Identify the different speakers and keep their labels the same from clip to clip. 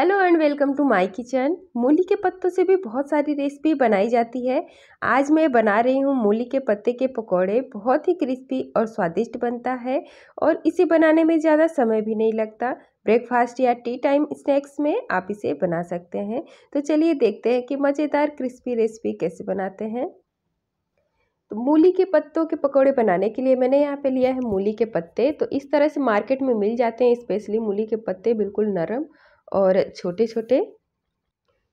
Speaker 1: hello and welcome to my kitchen मूली के पत्तों से भी बहुत सारी रेसिपी बनाई जाती है आज मैं बना रही हूँ मूली के पत्ते के पकौड़े बहुत ही क्रिस्पी और स्वादिष्ट बनता है और इसे बनाने में ज़्यादा समय भी नहीं लगता ब्रेकफास्ट या टी टाइम स्नैक्स में आप इसे बना सकते हैं तो चलिए देखते हैं कि मज़ेदार क्रिस्पी रेसिपी कैसे बनाते हैं तो मूली के पत्तों के पकौड़े बनाने के लिए मैंने यहाँ पे लिया है मूली के पत्ते तो इस तरह से मार्केट में मिल जाते हैं स्पेशली मूली के पत्ते बिल्कुल नरम और छोटे छोटे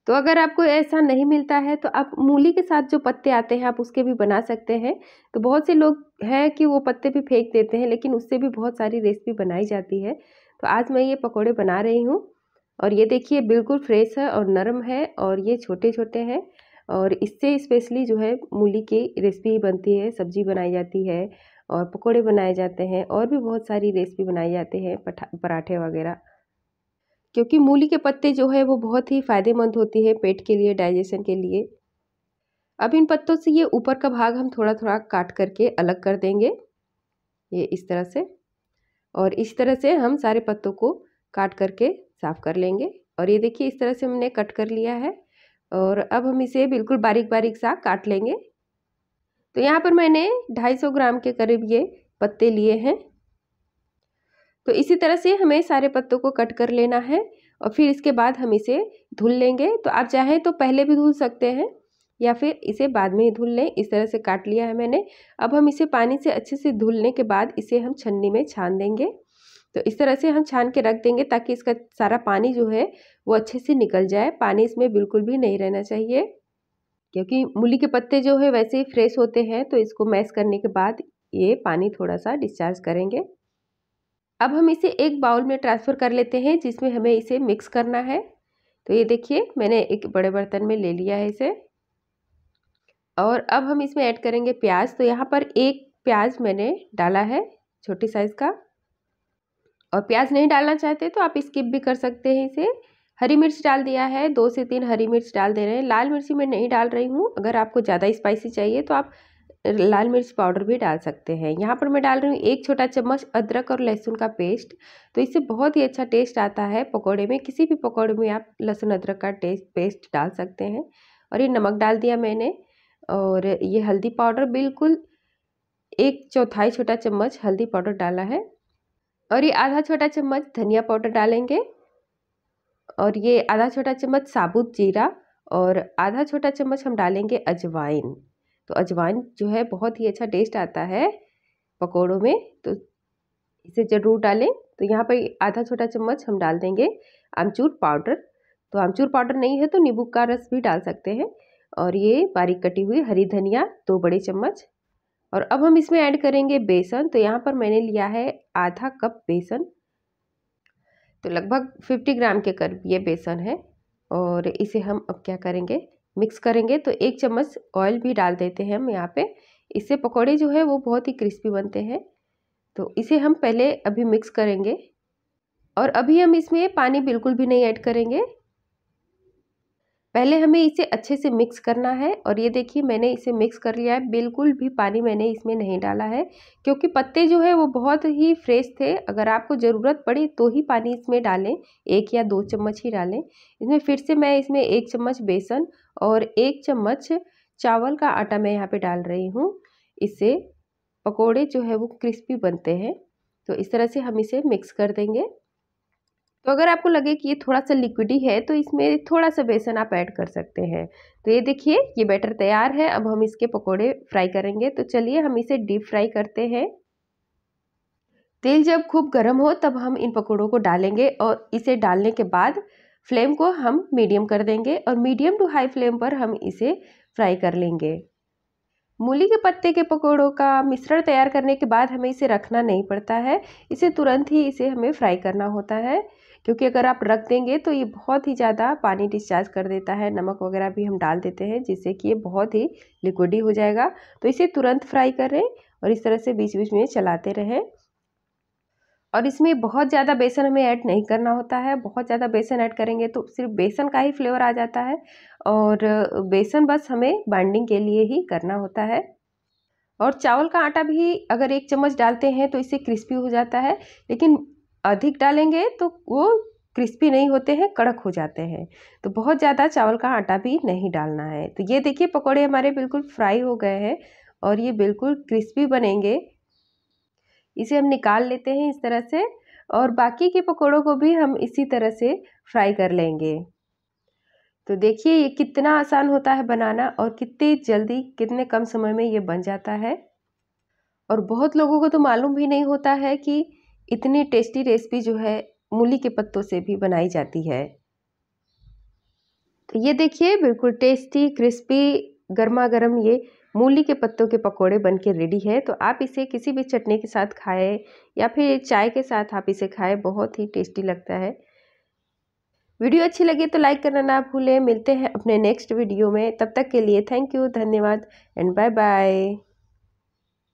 Speaker 1: तो अगर आपको ऐसा नहीं मिलता है तो आप मूली के साथ जो पत्ते आते हैं आप उसके भी बना सकते हैं तो बहुत से लोग हैं कि वो पत्ते भी फेंक देते हैं लेकिन उससे भी बहुत सारी रेसिपी बनाई जाती है तो आज मैं ये पकोड़े बना रही हूँ और ये देखिए बिल्कुल फ्रेश है और नरम है और ये छोटे छोटे हैं और इससे स्पेशली जो है मूली की रेसिपी ही बनती है सब्जी बनाई जाती है और पकोड़े बनाए जाते हैं और भी बहुत सारी रेसिपी बनाई जाती है पराठे वगैरह क्योंकि मूली के पत्ते जो है वो बहुत ही फ़ायदेमंद होती है पेट के लिए डाइजेशन के लिए अब इन पत्तों से ये ऊपर का भाग हम थोड़ा थोड़ा काट करके अलग कर देंगे ये इस तरह से और इस तरह से हम सारे पत्तों को काट करके साफ़ कर लेंगे और ये देखिए इस तरह से हमने कट कर लिया है और अब हम इसे बिल्कुल बारीक बारीक सा काट लेंगे तो यहाँ पर मैंने 250 ग्राम के करीब ये पत्ते लिए हैं तो इसी तरह से हमें सारे पत्तों को कट कर लेना है और फिर इसके बाद हम इसे धुल लेंगे तो आप चाहें तो पहले भी धुल सकते हैं या फिर इसे बाद में ही धुल लें इस तरह से काट लिया है मैंने अब हम इसे पानी से अच्छे से धुलने के बाद इसे हम छन्नी में छान देंगे तो इस तरह से हम छान के रख देंगे ताकि इसका सारा पानी जो है वो अच्छे से निकल जाए पानी इसमें बिल्कुल भी नहीं रहना चाहिए क्योंकि मूली के पत्ते जो है वैसे ही फ्रेश होते हैं तो इसको मैश करने के बाद ये पानी थोड़ा सा डिस्चार्ज करेंगे अब हम इसे एक बाउल में ट्रांसफ़र कर लेते हैं जिसमें हमें इसे मिक्स करना है तो ये देखिए मैंने एक बड़े बर्तन में ले लिया है इसे और अब हम इसमें ऐड करेंगे प्याज तो यहाँ पर एक प्याज मैंने डाला है छोटी साइज़ का और प्याज नहीं डालना चाहते तो आप स्किप भी कर सकते हैं इसे हरी मिर्च डाल दिया है दो से तीन हरी मिर्च डाल दे रहे हैं लाल मिर्ची मैं नहीं डाल रही हूँ अगर आपको ज़्यादा स्पाइसी चाहिए तो आप लाल मिर्च पाउडर भी डाल सकते हैं यहाँ पर मैं डाल रही हूँ एक छोटा चम्मच अदरक और लहसुन का पेस्ट तो इससे बहुत ही अच्छा टेस्ट आता है पकौड़े में किसी भी पकौड़े में आप लहसुन अदरक का टेस्ट पेस्ट डाल सकते हैं और ये नमक डाल दिया मैंने और ये हल्दी पाउडर बिल्कुल एक चौथाई छोटा चम्मच हल्दी पाउडर डाला है और ये आधा छोटा चम्मच धनिया पाउडर डालेंगे और ये आधा छोटा चम्मच साबुत जीरा और आधा छोटा चम्मच हम डालेंगे अजवाइन तो अजवाइन जो है बहुत ही अच्छा टेस्ट आता है पकौड़ों में तो इसे ज़रूर डालें तो यहाँ पर आधा छोटा चम्मच हम डाल देंगे आमचूर पाउडर तो आमचूर पाउडर नहीं है तो नींबू का रस भी डाल सकते हैं और ये बारीक कटी हुई हरी धनिया दो बड़े चम्मच और अब हम इसमें ऐड करेंगे बेसन तो यहाँ पर मैंने लिया है आधा कप बेसन तो लगभग फिफ्टी ग्राम के करीब ये बेसन है और इसे हम अब क्या करेंगे मिक्स करेंगे तो एक चम्मच ऑयल भी डाल देते हैं हम यहाँ पे इससे पकौड़े जो है वो बहुत ही क्रिस्पी बनते हैं तो इसे हम पहले अभी मिक्स करेंगे और अभी हम इसमें पानी बिल्कुल भी नहीं ऐड करेंगे पहले हमें इसे अच्छे से मिक्स करना है और ये देखिए मैंने इसे मिक्स कर लिया है बिल्कुल भी पानी मैंने इसमें नहीं डाला है क्योंकि पत्ते जो है वो बहुत ही फ्रेश थे अगर आपको ज़रूरत पड़ी तो ही पानी इसमें डालें एक या दो चम्मच ही डालें इसमें फिर से मैं इसमें एक चम्मच बेसन और एक चम्मच चावल का आटा मैं यहाँ पर डाल रही हूँ इससे पकौड़े जो है वो क्रिस्पी बनते हैं तो इस तरह से हम इसे मिक्स कर देंगे तो अगर आपको लगे कि ये थोड़ा सा लिक्विडी है तो इसमें थोड़ा सा बेसन आप ऐड कर सकते हैं तो ये देखिए ये बैटर तैयार है अब हम इसके पकोड़े फ्राई करेंगे तो चलिए हम इसे डीप फ्राई करते हैं तेल जब खूब गर्म हो तब हम इन पकौड़ों को डालेंगे और इसे डालने के बाद फ्लेम को हम मीडियम कर देंगे और मीडियम टू हाई फ्लेम पर हम इसे फ्राई कर लेंगे मूली के पत्ते के पकौड़ों का मिश्रण तैयार करने के बाद हमें इसे रखना नहीं पड़ता है इसे तुरंत ही इसे हमें फ्राई करना होता है क्योंकि अगर आप रख देंगे तो ये बहुत ही ज़्यादा पानी डिस्चार्ज कर देता है नमक वगैरह भी हम डाल देते हैं जिससे कि ये बहुत ही लिक्विडी हो जाएगा तो इसे तुरंत फ्राई करें और इस तरह से बीच बीच में चलाते रहें और इसमें बहुत ज़्यादा बेसन हमें ऐड नहीं करना होता है बहुत ज़्यादा बेसन ऐड करेंगे तो सिर्फ बेसन का ही फ्लेवर आ जाता है और बेसन बस हमें बाइंडिंग के लिए ही करना होता है और चावल का आटा भी अगर एक चम्मच डालते हैं तो इससे क्रिस्पी हो जाता है लेकिन अधिक डालेंगे तो वो क्रिस्पी नहीं होते हैं कड़क हो जाते हैं तो बहुत ज़्यादा चावल का आटा भी नहीं डालना है तो ये देखिए पकौड़े हमारे बिल्कुल फ्राई हो गए हैं और ये बिल्कुल क्रिस्पी बनेंगे इसे हम निकाल लेते हैं इस तरह से और बाकी के पकौड़ों को भी हम इसी तरह से फ्राई कर लेंगे तो देखिए ये कितना आसान होता है बनाना और कितनी जल्दी कितने कम समय में ये बन जाता है और बहुत लोगों को तो मालूम भी नहीं होता है कि इतनी टेस्टी रेसिपी जो है मूली के पत्तों से भी बनाई जाती है तो ये देखिए बिल्कुल टेस्टी क्रिस्पी गर्मा गर्म ये मूली के पत्तों के पकोड़े बन के रेडी है तो आप इसे किसी भी चटनी के साथ खाएं या फिर चाय के साथ आप इसे खाएं बहुत ही टेस्टी लगता है वीडियो अच्छी लगे तो लाइक करना ना भूलें मिलते हैं अपने नेक्स्ट वीडियो में तब तक के लिए थैंक यू धन्यवाद एंड बाय बाय